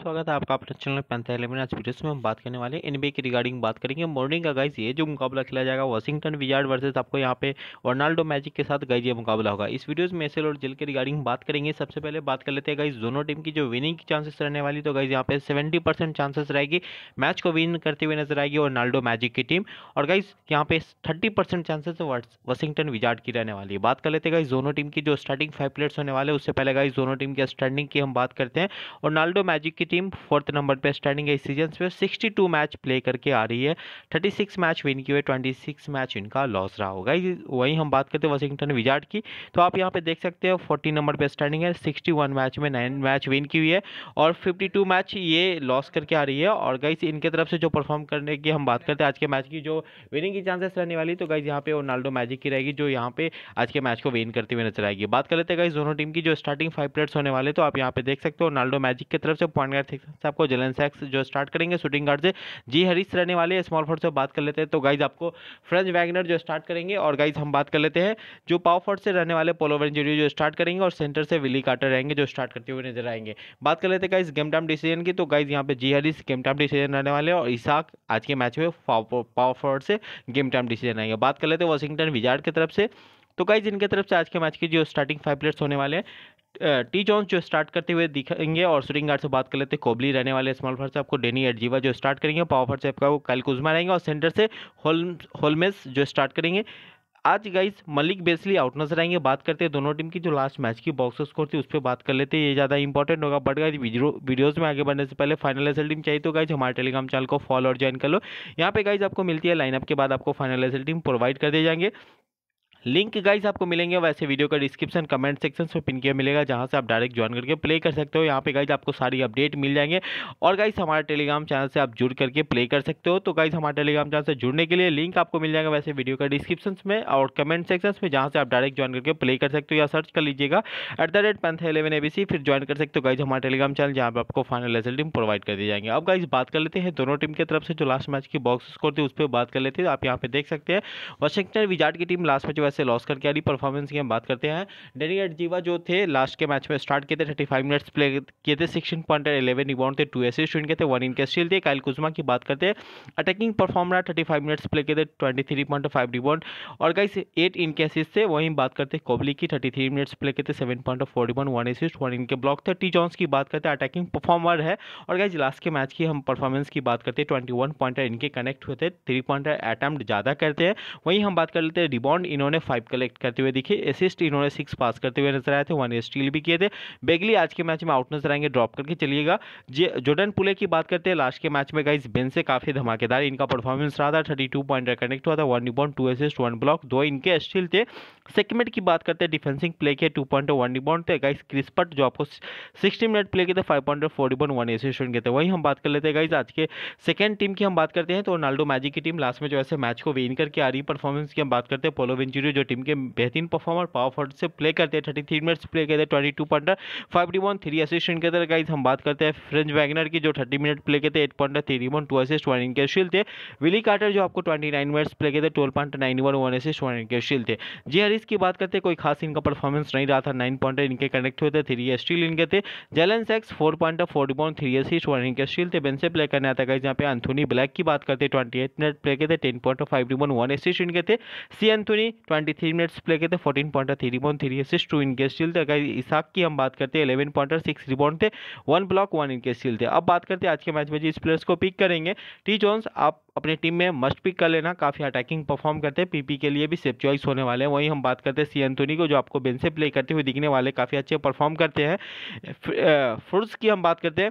स्वागत है आपका अपने चैनल पैंथा इलेवन आज वीडियो में हम बात करने वाले हैं एनबीए की रिगार्डिंग बात करेंगे मॉर्निंग का गाइज ये जो मुकाबला खेला जाएगा वाशिंगटन विजार्ड वर्सेस आपको यहाँ पे रोनाल्डो मैजिक के साथ गाइज ये मुकाबला होगा इस वीडियो में एसएल और जेल के रिगार्डिंग बात करेंगे सबसे पहले बात कर लेते हैं गाइज दोनों टीम की जो विनिंग की चांसेस रहने वाली तो गाइज यहाँ पे सेवेंटी चांसेस रहेगी मैच को विन करते हुए नजर आएगी रोनाल्डो मैजिक की टीम और गाइज यहाँ पे थर्टी चांसेस वाशिंगटन विजार्ड की रहने वाली है बात कर लेते हैं गाइज दोनों टीम की जो स्टार्टिंग फाइव प्लेयर्स होने वाले उससे पहले गाइज दोनों टीम की स्टैंडिंग की हम बात करते हैं रोनाल्डो मैजिक की टीम फोर्थ नंबर पे स्टैंडिंग है इस सीजन में 62 मैच प्ले करके आ रही है 36 मैच विन किए 26 मैच इनका लॉस रहा होगा वही हम बात करते हैं वाशिंगटन विजार्ड की तो आप यहाँ पे देख सकते हो फोर्टी नंबर पे स्टैंडिंग है 61 मैच में नाइन मैच विन की हुई है और 52 मैच ये लॉस करके आ रही है और गई इनके तरफ से जो परफॉर्म करने की हम बात करते हैं आज के मैच की जो विनिंग की चांसेस रहने वाली तो गई यहाँ पे रोनाल्डो मैजिक की रहेगी जो यहाँ पे आज के मैच को विन करते हुए नजर आएगी बात कर लेते हैं गई दोनों टीम की जो स्टार्टिंग फाइव प्लेयर्स होने वाले तो आप यहाँ पे देख सकते हो रोनाल्डो मैजिक की तरफ से पॉइंट थिक आपको जलन सैक्स जो स्टार्ट करेंगे शूटिंग गार्ड से जी हरीश रहने वाले स्मॉल फोर्ट से बात कर लेते हैं तो गाइज आपको फ्रेंच वैगनर जो स्टार्ट करेंगे और गाइज हम बात कर लेते हैं जो पाव फोर्ट से रहने वाले पोलोवर वेंजरी जो स्टार्ट करेंगे और सेंटर से विली काटर रहेंगे जो स्टार्ट करते हुए नजर आएंगे बात कर लेते हैं गाइज गेम टाइम डिसीजन की तो गाइज यहाँ पे G Harris game time decision रहने वाले और ईसाक आज के मैच में पावर फॉरवर्ड से गेम टाइम डिसीजन आएंगे बात कर लेते हैं वॉशिंगटन विजार्ड की तरफ से तो गाइज इनके तरफ से आज के मैच के जो स्टार्टिंग फाइव प्लेयर्स होने वाले हैं टी जॉन्स जो स्टार्ट करते हुए दिखेंगे और शूटिंग गार्ड से बात कर लेते हैं कोबली रहने वाले स्मॉल फर्स से आपको डेनी एडजीवा जो स्टार्ट करेंगे पावर फर से आपका वो कैल कुजमा रहेंगे और सेंटर से होल होलमेस जो स्टार्ट करेंगे आज गाइज मलिक बेसली आउट नजर आएंगे बात करते हैं दोनों टीम की जो लास्ट मैच की बॉक्स स्कोर थी उस पर बात कर लेते हैं ये ज़्यादा इंपॉर्टेंट होगा बट गाइज वीडियोस में आगे बढ़ने से पहले फाइनल एसल टीम चाहिए तो गाइज हमारे टेलीग्राम चैनल को फॉलो और ज्वाइन कर लो यहाँ पे गाइज आपको मिलती है लाइनअप के बाद आपको फाइनल एसल टीम प्रोवाइड कर दिए जाएंगे लिंक गाइस आपको मिलेंगे वैसे वीडियो का डिस्क्रिप्शन कमेंट सेक्शन से पिन किया मिलेगा जहाँ से आप डायरेक्ट ज्वाइन करके प्ले कर सकते हो यहाँ पे गाइज आपको सारी अपडेट मिल जाएंगे और गाइज हमारे टेलीग्राम चैनल से आप जुड़ करके प्ले कर सकते हो तो गाइज हमारे टेलीग्राम चैनल से जुड़ने के लिए लिंक आपको मिल जाएगा वैसे वीडियो का डिस्क्रिप्शन में और कमेंट सेक्शन में जहाँ से आप डायरेक्ट ज्वाइन करके प्ले कर सकते हो या सर्च कर लीजिएगा at the rate Pantha eleven फिर ज्वाइन कर सकते हो गाइज हमारे टेलीग्राम चैनल जहाँ पर आपको फाइनल रिजल्ट प्रोवाइड कर दी जाएंगे अब गाइज बात कर लेते हैं दोनों टीम की तरफ से जो लास्ट मैच की बॉक्स स्कोर थी उस पर बात कर लेते हैं आप यहाँ पे देख सकते हैं वाशिंगटन विजार्ड की टीम लास्ट मैच वैसे से लॉस करके आ रही परफॉर्मेंस की हम बात करते हैं डेनी एडजीवा जो थे लास्ट के मैच में स्टार्ट किए थे थर्टी फाइव मिनट्स प्ले किए थे सिक्सटीन पॉइंट इलेवन रिबाउंड थे टू एसिस्ट उनके थे वन इनके स्टील थे काइल कुजमा की बात करते हैं अटैकिंग परफॉर्म रहा थर्टी फाइव मिनट्स प्ले किए थे twenty three point five rebound और कई एट इनके असिस्ट थे वहीं बात करते कोहली की थर्टी थ्री मिनट्स प्ले किए थे seven point four rebound one assist one इनके ब्लॉक थे टी जॉन्स की बात करते हैं अटैकिंग परफॉर्मर है और गाइज लास्ट के मैच की हम परफॉर्मेंस की बात करते हैं ट्वेंटी वन पॉइंट इनके कनेक्ट हुए थे थ्री पॉइंट अटैम्प्ट ज़्यादा करते हैं वहीं हम बात कर लेते हैं रिबाउंड इन्होंने इन्होंने फाइव कलेक्ट करते हुए दिखे असिस्ट इन्होंने सिक्स पास करते हुए नजर आए थे वन स्टील भी किए थे बेगली आज के मैच में आउट नजर आएंगे ड्रॉप करके चलिएगा जे जोडन पुले की बात करते हैं लास्ट के मैच में गाइज बेन से काफी धमाकेदार इनका परफॉर्मेंस रहा था थर्टी टू पॉइंट कनेक्ट हुआ था one rebound two assist one block दो इनके स्टील थे सेकमेंट की बात करते हैं डिफेंसिंग प्ले के टू पॉइंट वन रिबॉन्ड थे गाइज क्रिस्पट जो आपको सिक्सटी मिनट प्ले के थे five point four rebound one assistant के थे वहीं हम बात कर लेते हैं गाइज आज के सेकेंड टीम की हम बात करते हैं तो रोनाल्डो मैजिक की टीम लास्ट में जो ऐसे मैच को विन करके आ रही परफॉर्मेंस की हम बात करते हैं पोलो वेंचुरी जो जो टीम के बेहतरीन परफॉर्मर पावर फॉर्ड से प्ले करते हैं थर्टी थ्री मिनट्स प्ले करते हैं twenty two pointer five rebound three assistant के तरह गाइज हम बात करते हैं फ्रेंच वैगनर की जो थर्टी मिनट प्ले करते eight pointer three rebound two assist one इनके शील थे विली कार्टर जो आपको ट्वेंटी नाइन मिनट्स प्ले करते twelve point nine one one assist one इनके शील थे जी हरीस की बात करते कोई खास इनका परफॉर्मेंस नहीं रहा था नाइन पॉइंटर इनके कनेक्ट हुए थे थ्री स्टील इनके थे Jalen Suggs four pointer four rebound three assist one इनके शील थे बेनसे प्ले करने आता गाइज यहाँ पे एंथोनी ब्लैक की बात करते ट्वेंटी एट मिनट प्ले करते ten point five rebound one assist इनके थे C Anthony three minutes play किए थे fourteen pointer three rebound three assist two इनके स्टील थे अगर इसाक की हम बात करते हैं इलेवन पॉइंटर सिक्स रिबाउंड थे वन ब्लॉक वन इनके स्टील थे अब बात करते हैं आज के मैच में जिस प्लेयर्स को पिक करेंगे टी जोन्स आप अपने टीम में मस्ट पिक कर लेना काफ़ी अटैकिंग परफॉर्म करते हैं पीपी के लिए भी सेफ चॉइस होने वाले हैं वहीं हम बात करते हैं सी एंथोनी को जो आपको बेन से प्ले करते हुए दिखने वाले काफ़ी अच्छे परफॉर्म करते हैं फ्रूट्स की हम बात करते हैं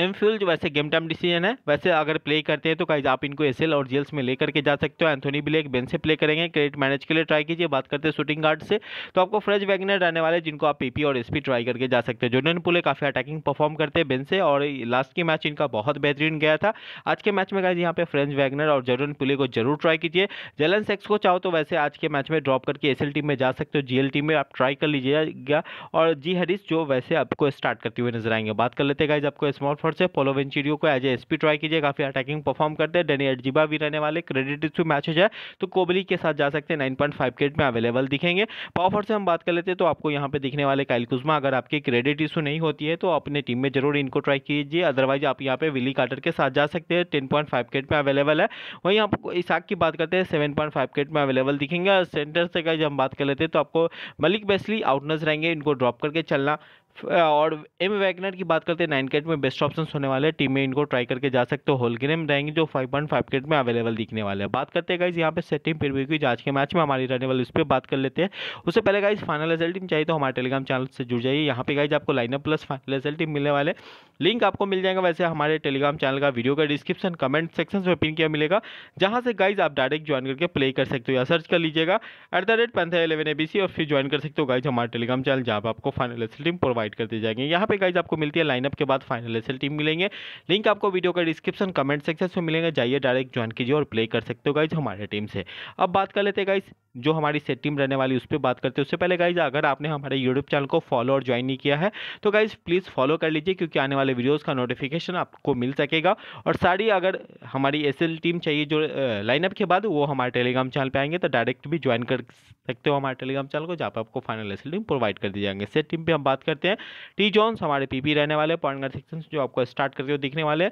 एम फ्यूल जो वैसे गेम टाइम डिसीजन है वैसे अगर प्ले करते हैं तो गाइज आप इनको एस और जेल्स में लेकर के जा सकते हो एंथोनी ब्लेक बेन से प्ले करेंगे क्रेडिट मैनेज के लिए ट्राई कीजिए बात करते हैं शूटिंग गार्ड से तो आपको फ्रेज वैगनर रहने वाले जिनको आप पीपी और एसपी ट्राई करके जा सकते हो जोर्डन पुले काफ़ी अटैकिंग परफॉर्म करते हैं बेन से और लास्ट के मैच इनका बहुत बेहतरीन गया था आज के मैच में गाइज यहाँ पे फ्रेंच वैगनर और जरूर पुले को जरूर ट्राई कीजिए जेलन सेक्स को चाहो तो वैसे आज के मैच में ड्रॉप करके एस टीम में जा सकते हो जी टीम में आप ट्राई कर लीजिएगा और जी हरीश जो वैसे आपको स्टार्ट करते हुए नजर आएंगे बात कर लेते हैं गाइज आपको स्मॉल एफर्ट्स है पोलो वेंचीरियो को एज ए एसपी ट्राई कीजिए काफ़ी अटैकिंग परफॉर्म करते हैं डेनी जिबा भी रहने वाले क्रेडिट मैच हो जाए तो कोबली के साथ जा सकते हैं नाइन पॉइंट फाइव क्रेड में अवेलेबल दिखेंगे पावर से हम बात कर लेते हैं तो आपको यहाँ पे दिखने वाले काइल कुजमा अगर आपकी क्रेडिट इशू नहीं होती है तो अपने टीम में जरूर इनको ट्राई कीजिए अदरवाइज आप यहाँ पे विली कार्टर के साथ जा सकते हैं टेन पॉइंट फाइव केट में अवेलेबल है वहीं आपको इसाक की बात करते हैं सेवन पॉइंट फाइव केट में अवेलेबल दिखेंगे सेंटर से जब हम बात कर लेते हैं तो आपको मलिक बेसली आउटनर्स रहेंगे इनको ड्रॉप करके चलना और एम वैगनर की बात करते हैं नाइन कैट में बेस्ट ऑप्शन होने वाले टीम में इनको ट्राई करके जा सकते हो होलग्रेम रहेंगे जो फाइव पॉइंट फाइव कैट में अवेलेबल दिखने वाले हैं बात करते हैं गाइज यहाँ पे सेटिंग फिर भी आज के मैच में हमारी रहने वाली उस पर बात कर लेते हैं उससे पहले गाइज फाइनल रिजल्ट टीम चाहिए तो हमारे टेलीग्राम चैनल से जुड़ जाइए यहाँ पे गाइज आपको lineup plus final result team मिलने वाले लिंक आपको मिल जाएगा वैसे हमारे टेलीग्राम चैनल का वीडियो का डिस्क्रिप्शन कमेंट सेक्शन में पिन किया मिलेगा जहाँ से गाइज आप डायरेक्ट ज्वाइन करके प्ले कर सकते हो या सर्च कर लीजिएगा एट द रेट ए और फिर ज्वाइन कर सकते हो गाइज हमारे टेलीग्राम चैनल जहाँ पर आपको final result team provide provide कर दी जाएंगे यहाँ पे गाइज आपको मिलती है लाइनअप के बाद फाइनल एस टीम मिलेंगे लिंक आपको वीडियो का डिस्क्रिप्शन कमेंट सेक्शन में मिलेंगे जाइए डायरेक्ट ज्वाइन कीजिए और प्ले कर सकते हो गाइज हमारे टीम से अब बात कर लेते हैं गाइज जो हमारी सेट टीम रहने वाली उस पर बात करते हैं उससे पहले गाइज अगर आपने हमारे यूट्यूब चैनल को फॉलो और ज्वाइन नहीं किया है तो गाइज प्लीज़ फॉलो कर लीजिए क्योंकि आने वाले वीडियोज़ का नोटिफिकेशन आपको मिल सकेगा और सारी अगर हमारी एस टीम चाहिए जो लाइनअप के बाद वो हमारे टेलीग्राम चैनल पर आएंगे तो डायरेक्ट भी ज्वाइन कर सकते हो हमारे टेलीग्राम चैनल को जहाँ पर आपको फाइनल एस टीम प्रोवाइड कर दी जाएंगे सेट टीम पर हम बात करते हैं टी जोन्स हमारे पीपी रहने वाले पॉइंट गार्ड सेक्शन जो आपको स्टार्ट करते हुए दिखने वाले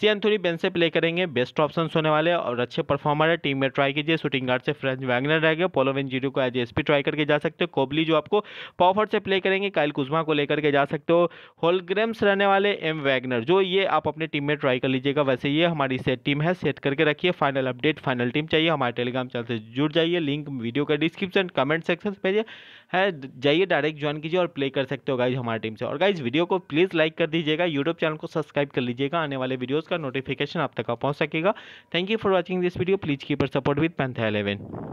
सी एंथोनी बेन से प्ले करेंगे बेस्ट ऑप्शन होने वाले और अच्छे परफॉर्मर है टीम में ट्राई कीजिए शूटिंग गार्ड से फ्रेंच वैगनर रह गए पोलोविन जीरो को एज एस ट्राई करके जा सकते हो कोबली जो आपको पॉफर से प्ले करेंगे काइल कुजमा को लेकर के जा सकते हो होलग्रेम्स रहने वाले एम वैगनर जो ये आप अपने टीम में ट्राई कर लीजिएगा वैसे ये हमारी सेट टीम है सेट करके रखिए फाइनल अपडेट फाइनल टीम चाहिए हमारे टेलीग्राम चैनल से जुड़ जाइए लिंक वीडियो का डिस्क्रिप्शन कमेंट सेक्शन भेजिए है जाइए डायरेक्ट ज्वाइन कीजिए और प्ले कर सकते हो गाइज हमारी टीम से और गाइज वीडियो को प्लीज़ लाइक कर दीजिएगा यूट्यूब चैनल को सब्सक्राइब कर लीजिएगा आने वाले वीडियो वीडियोज़ का नोटिफिकेशन आप तक पहुंच सकेगा thank you for watching this video please keep our support with Panther eleven